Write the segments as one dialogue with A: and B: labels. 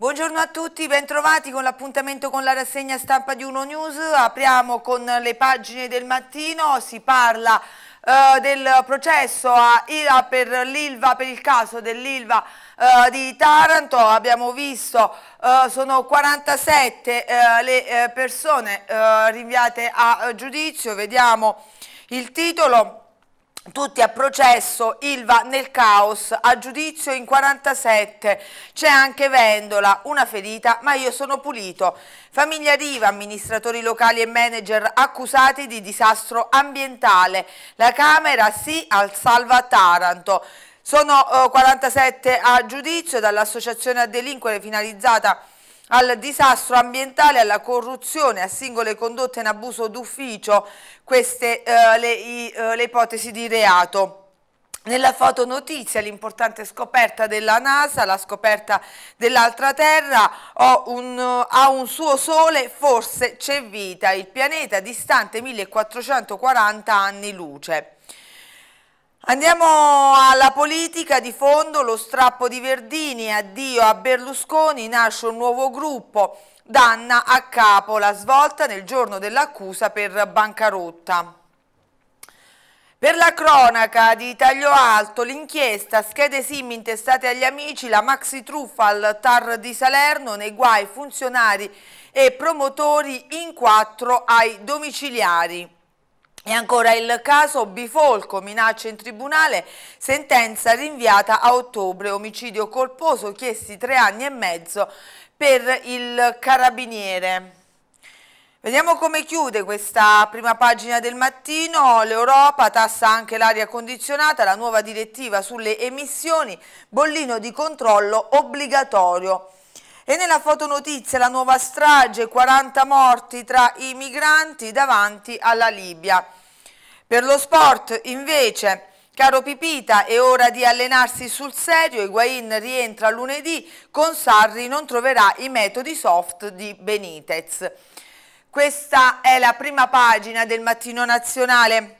A: Buongiorno a tutti, bentrovati con l'appuntamento con la rassegna stampa di Uno News. Apriamo con le pagine del mattino, si parla eh, del processo a ILA per l'ILVA, per il caso dell'ILVA eh, di Taranto. Abbiamo visto, eh, sono 47 eh, le eh, persone eh, rinviate a giudizio, vediamo il titolo. Tutti a processo, Ilva nel caos, a giudizio in 47, c'è anche Vendola, una ferita ma io sono pulito. Famiglia Riva, amministratori locali e manager accusati di disastro ambientale, la Camera sì al salva Taranto. Sono 47 eh, a giudizio dall'associazione a delinquere finalizzata al disastro ambientale, alla corruzione, a singole condotte in abuso d'ufficio, queste eh, le, i, eh, le ipotesi di reato. Nella fotonotizia l'importante scoperta della NASA, la scoperta dell'altra Terra, un, ha un suo Sole, forse c'è vita, il pianeta distante 1440 anni luce. Andiamo alla politica di fondo, lo strappo di Verdini, addio a Berlusconi, nasce un nuovo gruppo, Danna a capo, la svolta nel giorno dell'accusa per bancarotta. Per la cronaca di taglio alto, l'inchiesta, schede sim intestate agli amici, la maxi truffa al TAR di Salerno, nei guai funzionari e promotori in quattro ai domiciliari. E ancora il caso Bifolco, minaccia in tribunale, sentenza rinviata a ottobre, omicidio colposo, chiesti tre anni e mezzo per il carabiniere. Vediamo come chiude questa prima pagina del mattino, l'Europa tassa anche l'aria condizionata, la nuova direttiva sulle emissioni, bollino di controllo obbligatorio e nella fotonotizia la nuova strage, 40 morti tra i migranti davanti alla Libia. Per lo sport invece... Caro Pipita, è ora di allenarsi sul serio, Higuain rientra lunedì, con Sarri non troverà i metodi soft di Benitez. Questa è la prima pagina del Mattino Nazionale.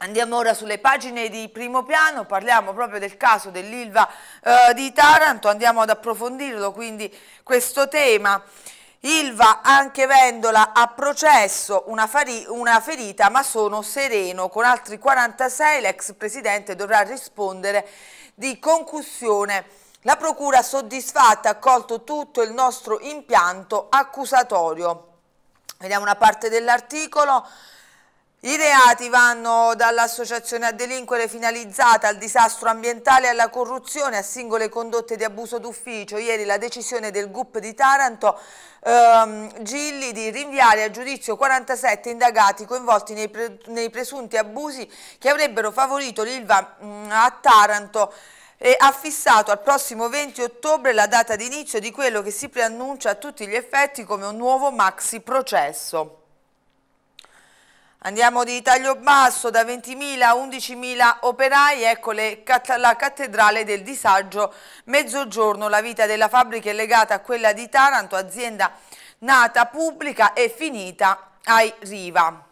A: Andiamo ora sulle pagine di primo piano, parliamo proprio del caso dell'Ilva eh, di Taranto, andiamo ad approfondirlo quindi questo tema. Ilva anche Vendola ha processo, una, una, ferita ma sono sereno, con altri 46 l'ex presidente dovrà rispondere di concussione. La procura soddisfatta ha accolto tutto il nostro impianto accusatorio. Vediamo una parte dell'articolo. I reati vanno dall'associazione a delinquere finalizzata al disastro ambientale e alla corruzione a singole condotte di abuso d'ufficio. Ieri la decisione del GUP di Taranto ehm, Gilli di rinviare a giudizio 47 indagati coinvolti nei, pre, nei presunti abusi che avrebbero favorito l'Ilva mm, a Taranto e ha fissato al prossimo 20 ottobre la data d'inizio di quello che si preannuncia a tutti gli effetti come un nuovo maxi processo. Andiamo di taglio basso da 20.000 a 11.000 operai, ecco le, la cattedrale del disagio mezzogiorno, la vita della fabbrica è legata a quella di Taranto, azienda nata pubblica e finita ai Riva.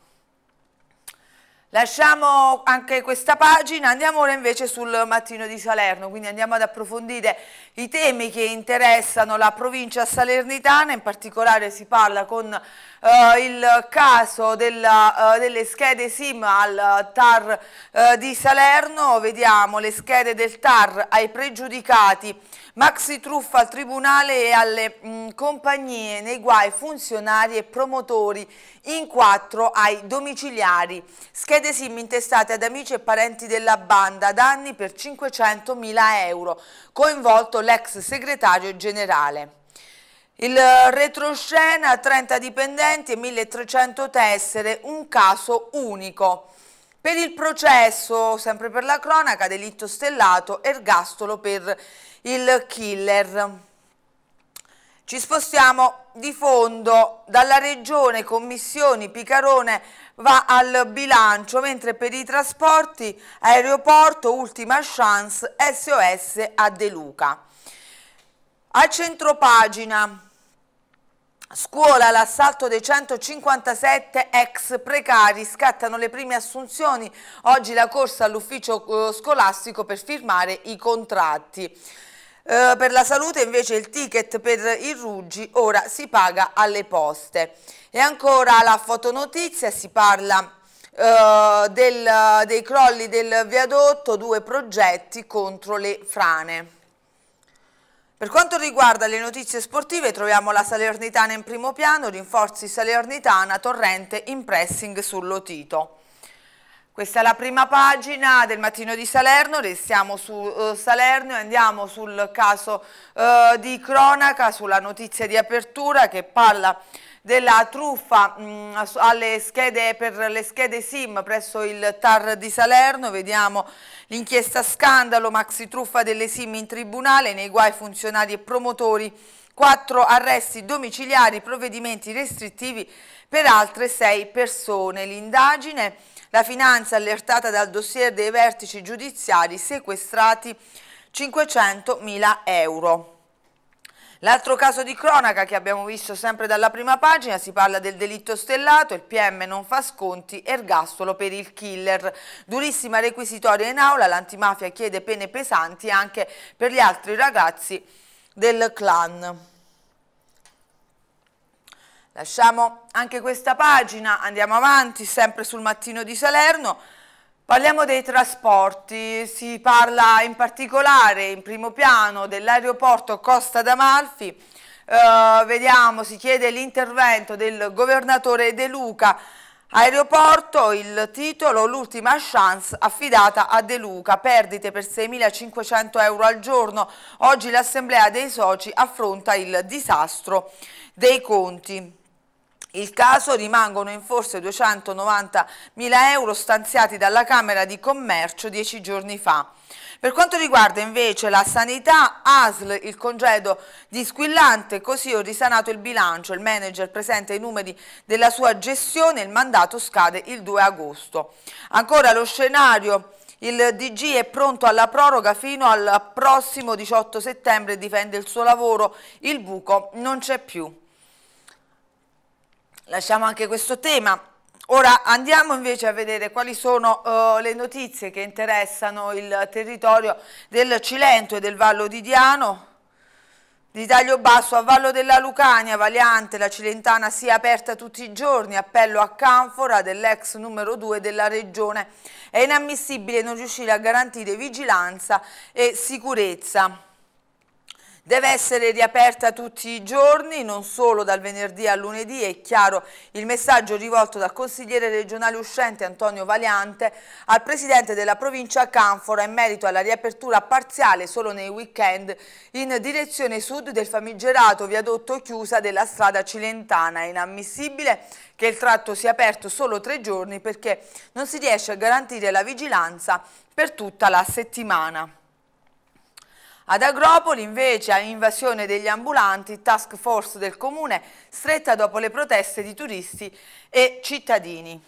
A: Lasciamo anche questa pagina, andiamo ora invece sul mattino di Salerno, quindi andiamo ad approfondire i temi che interessano la provincia salernitana, in particolare si parla con eh, il caso della, eh, delle schede SIM al TAR eh, di Salerno, vediamo le schede del TAR ai pregiudicati Maxi truffa al tribunale e alle mh, mm, compagnie nei guai funzionari e promotori in quattro ai domiciliari. Schede SIM intestate ad amici e parenti della banda, danni per 500.000 euro, coinvolto l'ex segretario generale. Il retroscena, 30 dipendenti e 1300 tessere, un caso unico. Per il processo, sempre per la cronaca, delitto stellato, ergastolo per il killer. Ci spostiamo di fondo dalla regione Commissioni Picarone va al bilancio, mentre per i trasporti aeroporto ultima chance SOS a De Luca. Al centro pagina Scuola l'assalto dei 157 ex precari, scattano le prime assunzioni, oggi la corsa all'ufficio eh, scolastico per firmare i contratti. Eh, per la salute invece il ticket per i ruggi ora si paga alle poste. E ancora la fotonotizia, si parla eh, del, dei crolli del viadotto, due progetti contro le frane. Per quanto riguarda le notizie sportive troviamo la Salernitana in primo piano, rinforzi Salernitana, Torrente in pressing sull'Otito. Questa è la prima pagina del mattino di Salerno, restiamo su uh, Salerno e andiamo sul caso uh, di cronaca, sulla notizia di apertura che parla della truffa mh, mm, alle schede, per le schede SIM presso il TAR di Salerno, vediamo l'inchiesta scandalo, maxi truffa delle SIM in tribunale, nei guai funzionari e promotori quattro arresti domiciliari, provvedimenti restrittivi per altre sei persone. L'indagine la finanza allertata dal dossier dei vertici giudiziari sequestrati 500.000 euro. L'altro caso di cronaca che abbiamo visto sempre dalla prima pagina si parla del delitto stellato, il PM non fa sconti, ergastolo per il killer. Durissima requisitoria in aula, l'antimafia chiede pene pesanti anche per gli altri ragazzi del clan. Lasciamo anche questa pagina, andiamo avanti, sempre sul mattino di Salerno. Parliamo dei trasporti, si parla in particolare in primo piano dell'aeroporto Costa d'Amalfi, eh, vediamo, si chiede l'intervento del governatore De Luca, aeroporto, il titolo, l'ultima chance affidata a De Luca, perdite per 6.500 euro al giorno, oggi l'assemblea dei soci affronta il disastro dei conti il caso rimangono in forse 290 mila euro stanziati dalla Camera di Commercio dieci giorni fa. Per quanto riguarda invece la sanità, ASL il congedo di Squillante, così ho risanato il bilancio, il manager presenta i numeri della sua gestione, il mandato scade il 2 agosto. Ancora lo scenario il DG è pronto alla proroga fino al prossimo 18 settembre, difende il suo lavoro, il buco non c'è più lasciamo anche questo tema. Ora andiamo invece a vedere quali sono uh, le notizie che interessano il territorio del Cilento e del Vallo di Diano. Di taglio basso a Vallo della Lucania, Valiante, la Cilentana sia aperta tutti i giorni, appello a Canfora dell'ex numero 2 della regione. È inammissibile non riuscire a garantire vigilanza e sicurezza deve essere riaperta tutti i giorni, non solo dal venerdì al lunedì, è chiaro il messaggio rivolto dal consigliere regionale uscente Antonio Valiante al presidente della provincia Canfora in merito alla riapertura parziale solo nei weekend in direzione sud del famigerato viadotto chiusa della strada Cilentana. È inammissibile che il tratto sia aperto solo tre giorni perché non si riesce a garantire la vigilanza per tutta la settimana. Ad Agropoli invece a invasione degli ambulanti, task force del comune stretta dopo le proteste di turisti e cittadini.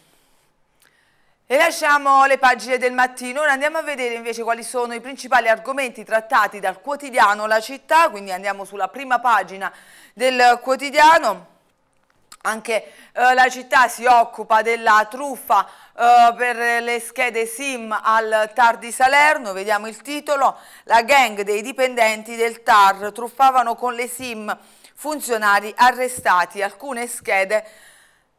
A: E lasciamo le pagine del mattino, ora andiamo a vedere invece quali sono i principali argomenti trattati dal quotidiano La Città, quindi andiamo sulla prima pagina del quotidiano. Anche eh, la città si occupa della truffa eh, per le schede SIM al TAR di Salerno, vediamo il titolo, la gang dei dipendenti del TAR truffavano con le SIM funzionari arrestati, alcune schede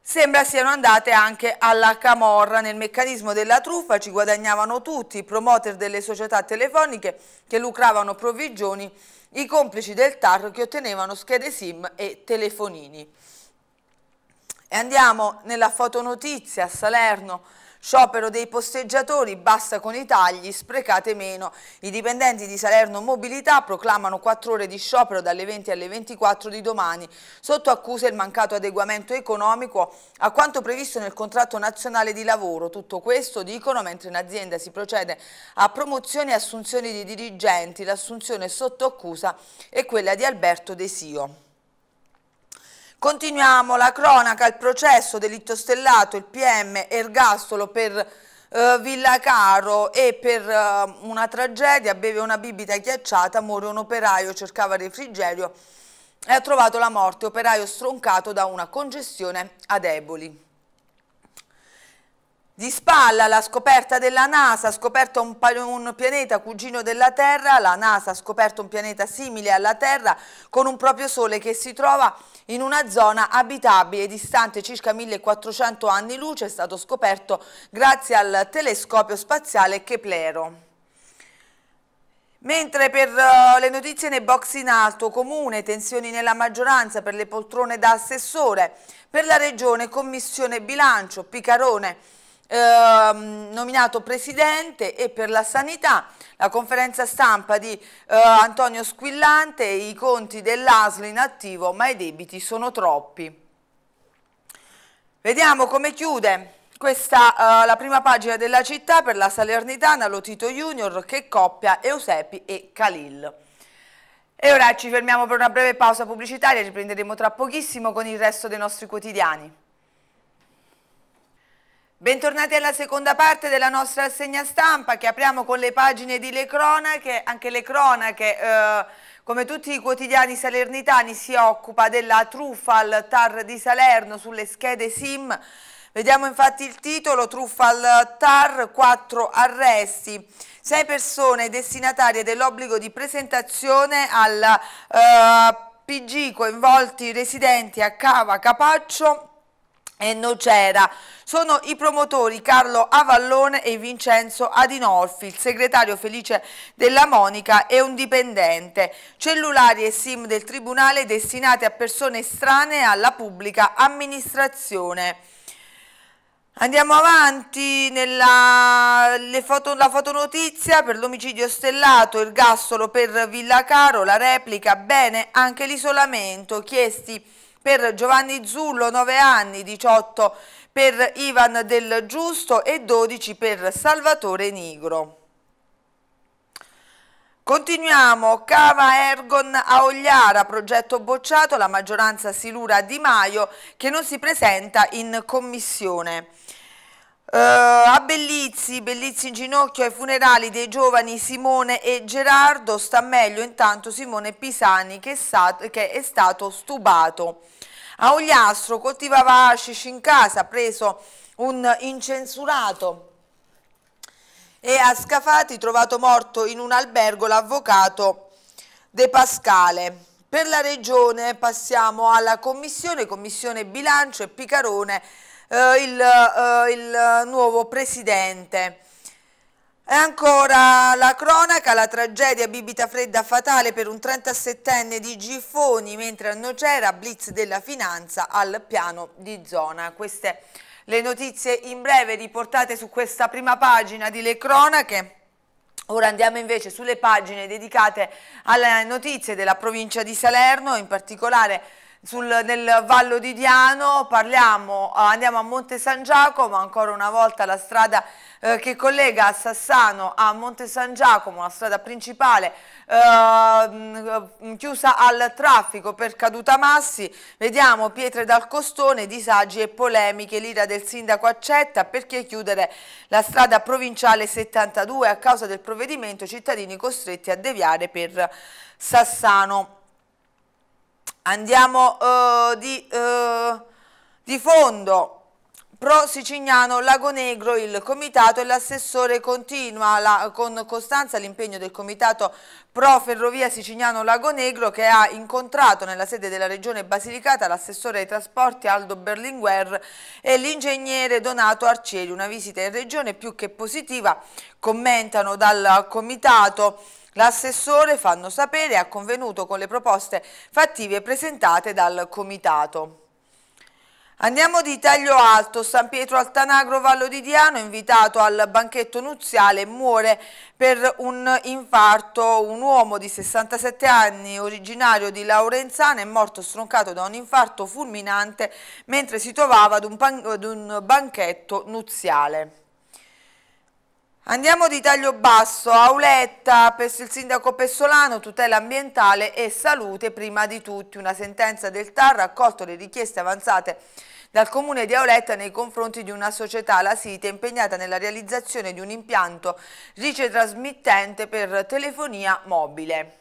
A: sembra siano andate anche alla Camorra. Nel meccanismo della truffa ci guadagnavano tutti, i promoter delle società telefoniche che lucravano provvigioni, i complici del TAR che ottenevano schede SIM e telefonini. E andiamo nella fotonotizia a Salerno, sciopero dei posteggiatori, basta con i tagli, sprecate meno. I dipendenti di Salerno Mobilità proclamano 4 ore di sciopero dalle 20 alle 24 di domani, sotto accusa il mancato adeguamento economico a quanto previsto nel contratto nazionale di lavoro. Tutto questo dicono mentre in azienda si procede a promozioni e assunzioni di dirigenti, l'assunzione sotto accusa è quella di Alberto Desio. Continuiamo la cronaca, il processo delitto stellato, il PM ergastolo per eh, Villacaro e per eh, una tragedia, beve una bibita ghiacciata, muore un operaio, cercava refrigerio e ha trovato la morte, operaio stroncato da una congestione ad eboli. Di spalla la scoperta della NASA, ha scoperto un, un, pianeta cugino della Terra, la NASA ha scoperto un pianeta simile alla Terra con un proprio Sole che si trova in una zona abitabile distante circa 1400 anni luce, è stato scoperto grazie al telescopio spaziale Keplero. Mentre per eh, le notizie nei box in alto, comune, tensioni nella maggioranza per le poltrone da assessore, per la regione commissione bilancio, Picarone, Ehm, nominato presidente e per la sanità, la conferenza stampa di eh, Antonio Squillante, i conti dell'ASL in attivo ma i debiti sono troppi. Vediamo come chiude. Questa è uh, eh, la prima pagina della città per la Salernitana, Lotito Junior che coppia Eusepi e Khalil. E ora ci fermiamo per una breve pausa pubblicitaria, riprenderemo tra pochissimo con il resto dei nostri quotidiani. Bentornati alla seconda parte della nostra assegna stampa che apriamo con le pagine di Le Cronache, anche Le Cronache eh, come tutti i quotidiani salernitani si occupa della truffa al TAR di Salerno sulle schede SIM, vediamo infatti il titolo truffa al TAR quattro arresti, Sei persone destinatarie dell'obbligo di presentazione alla eh, PG coinvolti residenti a Cava Capaccio e Nocera. Sono i promotori Carlo Avallone e Vincenzo Adinolfi, il segretario Felice della Monica e un dipendente. Cellulari e SIM del Tribunale destinati a persone estranee alla pubblica amministrazione. Andiamo avanti nella foto, la fotonotizia per l'omicidio stellato, il gassolo per Caro, la replica, bene anche l'isolamento, chiesti per Giovanni Zullo 9 anni, 18 per Ivan Del Giusto e 12 per Salvatore Nigro. Continuiamo, Cava Ergon a Ogliara, progetto bocciato, la maggioranza silura Di Maio che non si presenta in commissione. Uh, a Bellizzi, Bellizzi in ginocchio ai funerali dei giovani Simone e Gerardo, sta meglio intanto Simone Pisani che, che è stato stubato. A Ogliastro coltivava hashish in casa, preso un incensurato e a Scafati trovato morto in un albergo l'avvocato De Pascale. Per la regione passiamo alla commissione, commissione bilancio e Picarone eh, il, eh, il nuovo presidente. E ancora la cronaca, la tragedia bibita fredda fatale per un 37enne di Gifoni, mentre a Nocera blitz della finanza al piano di zona. Queste le notizie in breve riportate su questa prima pagina di Le Cronache. Ora andiamo invece sulle pagine dedicate alle notizie della provincia di Salerno, in particolare sul, nel Vallo di Diano, parliamo, eh, andiamo a Monte San Giacomo, ancora una volta la strada eh, che collega Sassano a Monte San Giacomo, la strada principale eh, chiusa al traffico per caduta massi, vediamo pietre dal costone, disagi e polemiche, l'ira del sindaco accetta perché chiudere la strada provinciale 72 a causa del provvedimento cittadini costretti a deviare per Sassano. Andiamo uh, di, uh, di fondo. Pro Sicignano Lago Negro, il comitato e l'assessore continua la, con costanza l'impegno del comitato Pro Ferrovia Sicignano Lago Negro che ha incontrato nella sede della regione Basilicata l'assessore ai trasporti Aldo Berlinguer e l'ingegnere Donato Arcieri. Una visita in regione più che positiva, commentano dal comitato L'assessore, fanno sapere, ha convenuto con le proposte fattive presentate dal Comitato. Andiamo di taglio alto, San Pietro Altanagro Vallo di Diano, invitato al banchetto nuziale, muore per un infarto, un uomo di 67 anni originario di Laurenzana è morto stroncato da un infarto fulminante mentre si trovava ad un, ad un banchetto nuziale. Andiamo di taglio basso, Auletta, il sindaco Pessolano, tutela ambientale e salute prima di tutti. Una sentenza del TAR ha accolto le richieste avanzate dal comune di Auletta nei confronti di una società, la SITE, impegnata nella realizzazione di un impianto ricetrasmittente per telefonia mobile.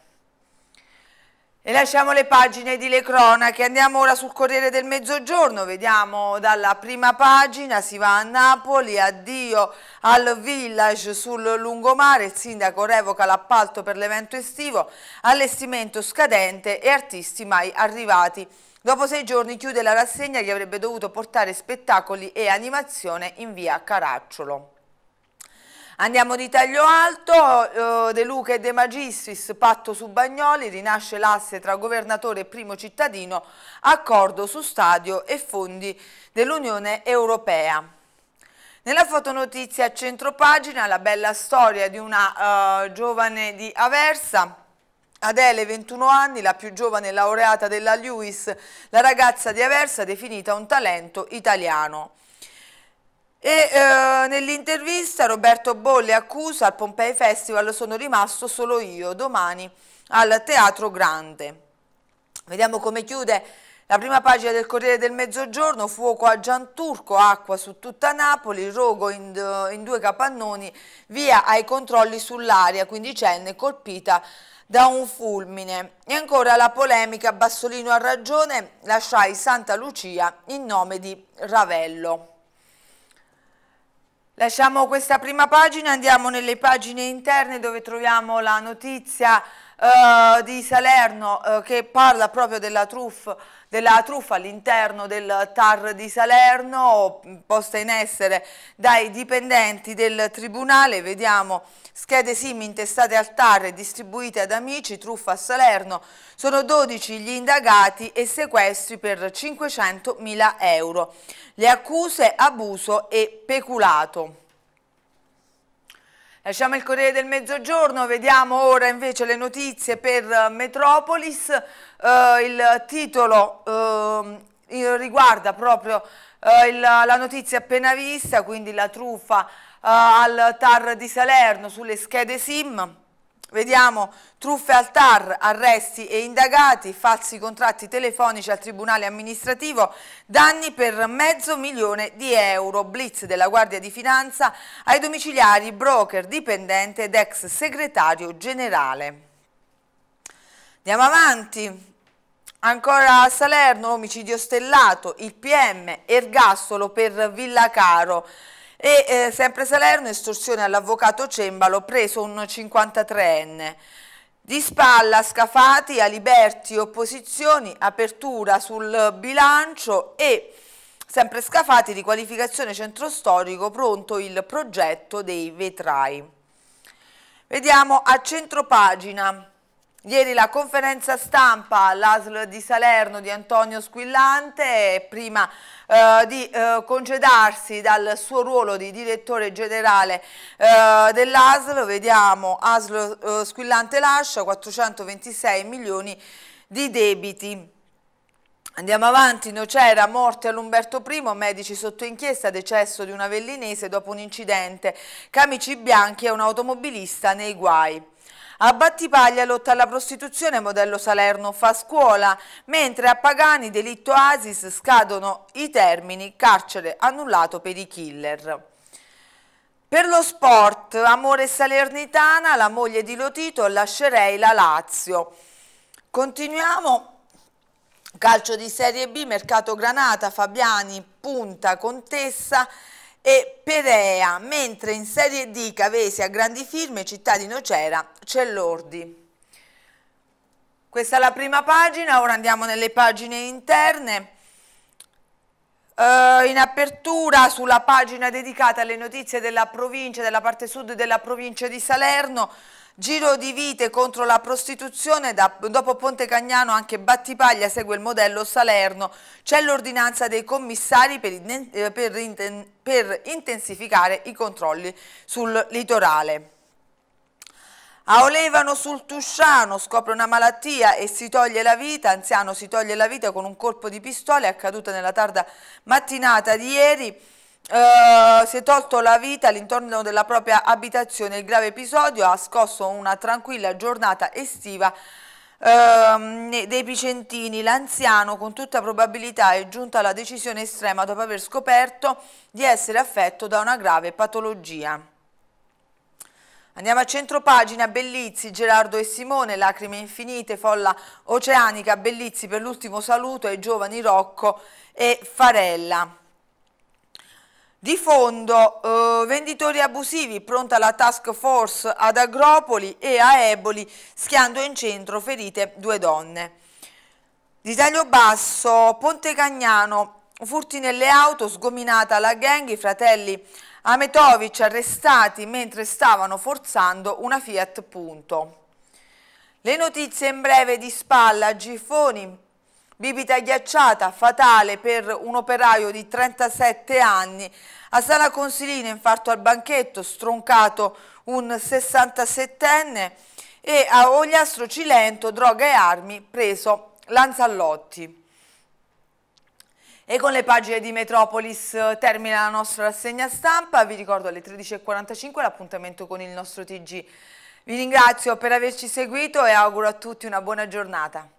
A: E lasciamo le pagine di Le Cronache, andiamo ora sul Corriere del Mezzogiorno, vediamo dalla prima pagina, si va a Napoli, addio al village sul lungomare, il sindaco revoca l'appalto per l'evento estivo, allestimento scadente e artisti mai arrivati. Dopo sei giorni chiude la rassegna che avrebbe dovuto portare spettacoli e animazione in via Caracciolo. Andiamo di taglio alto, eh, De Luca e De Magistris, patto su Bagnoli, rinasce l'asse tra governatore e primo cittadino, accordo su stadio e fondi dell'Unione Europea. Nella fotonotizia a centropagina la bella storia di una uh, giovane di Aversa, Adele, 21 anni, la più giovane laureata della Lewis, la ragazza di Aversa definita un talento italiano. E eh, nell'intervista Roberto Bolle accusa al Pompei Festival sono rimasto solo io domani al Teatro Grande. Vediamo come chiude la prima pagina del Corriere del Mezzogiorno, fuoco a Gianturco, acqua su tutta Napoli, rogo in, in due capannoni, via ai controlli sull'aria, quindicenne colpita da un fulmine. E ancora la polemica, Bassolino ha ragione, lasciai Santa Lucia in nome di Ravello. Lasciamo questa prima pagina, andiamo nelle pagine interne dove troviamo la notizia eh, di Salerno eh, che parla proprio della, truff, della truffa all'interno del TAR di Salerno posta in essere dai dipendenti del Tribunale, vediamo schede SIM intestate al TAR e distribuite ad amici, truffa a Salerno, sono 12 gli indagati e sequestri per 500 mila euro, le accuse abuso e peculato. Lasciamo il Corriere del Mezzogiorno, vediamo ora invece le notizie per eh, Metropolis. Eh, il titolo eh, riguarda proprio eh, il, la notizia appena vista, quindi la truffa eh, al TAR di Salerno sulle schede SIM. Vediamo truffe al TAR, arresti e indagati, falsi contratti telefonici al Tribunale amministrativo, danni per mezzo milione di euro, blitz della Guardia di Finanza ai domiciliari, broker, dipendente ed ex segretario generale. Andiamo avanti. Ancora a Salerno, omicidio stellato, il PM, ergastolo per Villa Caro. E eh, sempre Salerno, estorsione all'avvocato Cembalo, preso un 53enne. Di spalla Scafati, Aliberti, opposizioni, apertura sul bilancio e sempre Scafati, riqualificazione centro storico, pronto il progetto dei vetrai. Vediamo a centropagina Ieri la conferenza stampa all'ASL di Salerno di Antonio Squillante, prima eh, di eh, congedarsi dal suo ruolo di direttore generale eh, dell'ASL, vediamo ASL eh, Squillante lascia 426 milioni di debiti. Andiamo avanti, Nocera, morte all'Umberto I, medici sotto inchiesta, decesso di un avellinese dopo un incidente, camici bianchi e un automobilista nei guai. A Battipaglia lotta alla prostituzione modello Salerno fa scuola, mentre a Pagani delitto Asis scadono i termini carcere annullato per i killer. Per lo sport, amore salernitana, la moglie di Lotito, lascerei la Lazio. Continuiamo. Calcio di Serie B, mercato Granata, Fabiani, Punta, Contessa, e Perea, mentre in Serie D Cavesi a grandi firme, Città di Nocera, Cellordi. Questa è la prima pagina, ora andiamo nelle pagine interne. Uh, in apertura sulla pagina dedicata alle notizie della provincia, della parte sud della provincia di Salerno, giro di vite contro la prostituzione, da, dopo Ponte Cagnano anche Battipaglia segue il modello Salerno, c'è l'ordinanza dei commissari per, eh, per, per intensificare i controlli sul litorale. A Olevano sul Tusciano scopre una malattia e si toglie la vita, anziano si toglie la vita con un colpo di pistola, è accaduta nella tarda mattinata di ieri. Uh, si è tolto la vita all'interno della propria abitazione. Il grave episodio ha scosso una tranquilla giornata estiva uh, dei Picentini. L'anziano con tutta probabilità è giunto alla decisione estrema dopo aver scoperto di essere affetto da una grave patologia. Andiamo a centro pagina, Bellizzi, Gerardo e Simone, lacrime infinite, folla oceanica, Bellizzi per l'ultimo saluto ai giovani Rocco e Farella. Di fondo, eh, venditori abusivi, pronta la task force ad Agropoli e a Eboli, schiando in centro ferite due donne. Di taglio basso, Ponte Cagnano, furti nelle auto, sgominata la gang, i fratelli Ametovic arrestati mentre stavano forzando una Fiat Punto. Le notizie in breve di spalla, Gifoni, bibita ghiacciata, fatale per un operaio di 37 anni. A Sala Consilina, infarto al banchetto, stroncato un 67enne e a Ogliastro Cilento, droga e armi, preso Lanzallotti. E con le pagine di Metropolis eh, termina la nostra rassegna stampa, vi ricordo alle 13.45 l'appuntamento con il nostro TG. Vi ringrazio per averci seguito e auguro a tutti una buona giornata.